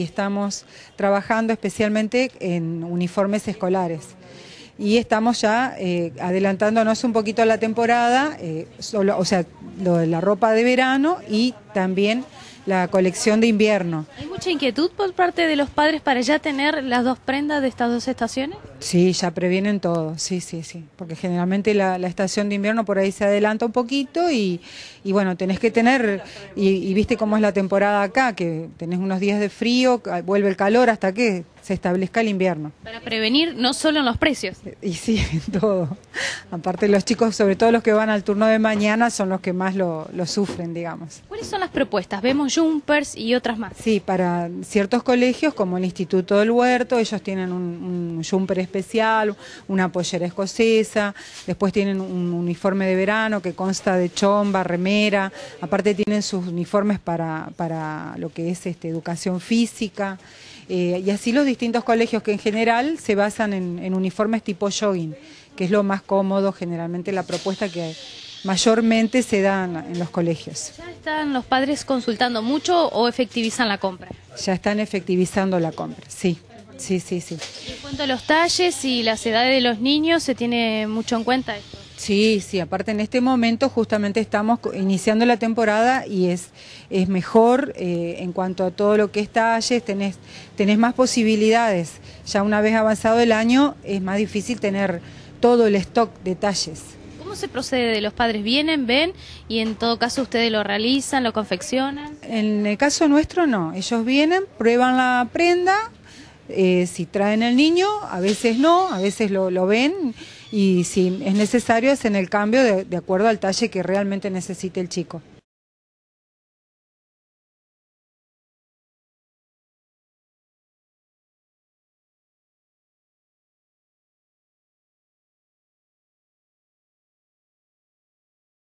Y estamos trabajando especialmente en uniformes escolares. Y estamos ya eh, adelantándonos un poquito a la temporada, eh, o sea, lo de la ropa de verano y también la colección de invierno mucha inquietud por parte de los padres para ya tener las dos prendas de estas dos estaciones? Sí, ya previenen todo, sí, sí, sí, porque generalmente la, estación de invierno por ahí se adelanta un poquito y, bueno, tenés que tener, y, viste cómo es la temporada acá, que tenés unos días de frío, vuelve el calor hasta que se establezca el invierno. Para prevenir no solo en los precios. Y sí, en todo. Aparte los chicos, sobre todo los que van al turno de mañana, son los que más lo sufren, digamos. ¿Cuáles son las propuestas? Vemos jumpers y otras más. Sí, para ciertos colegios, como el Instituto del Huerto, ellos tienen un, jumper especial, una pollera escocesa, después tienen un uniforme de verano que consta de chomba, remera, aparte tienen sus uniformes para, lo que es este, educación física, eh, y así los distintos colegios que en general se basan en, uniformes tipo jogging, que es lo más cómodo generalmente la propuesta que mayormente se da en los colegios. ¿Ya están los padres consultando mucho o efectivizan la compra? ya están efectivizando la compra, sí. Sí, sí, sí. En cuanto a los talles y las edades de los niños, ¿se tiene mucho en cuenta esto? Sí, sí, aparte en este momento justamente estamos iniciando la temporada y es, es mejor eh, en cuanto a todo lo que es talles, tenés, tenés más posibilidades. Ya una vez avanzado el año es más difícil tener todo el stock de talles. ¿Cómo se procede? De ¿Los padres vienen, ven y en todo caso ustedes lo realizan, lo confeccionan? En el caso nuestro no, ellos vienen, prueban la prenda, eh, si traen el niño, a veces no, a veces lo, ven y si es necesario hacen el cambio de, de acuerdo al talle que realmente necesite el chico.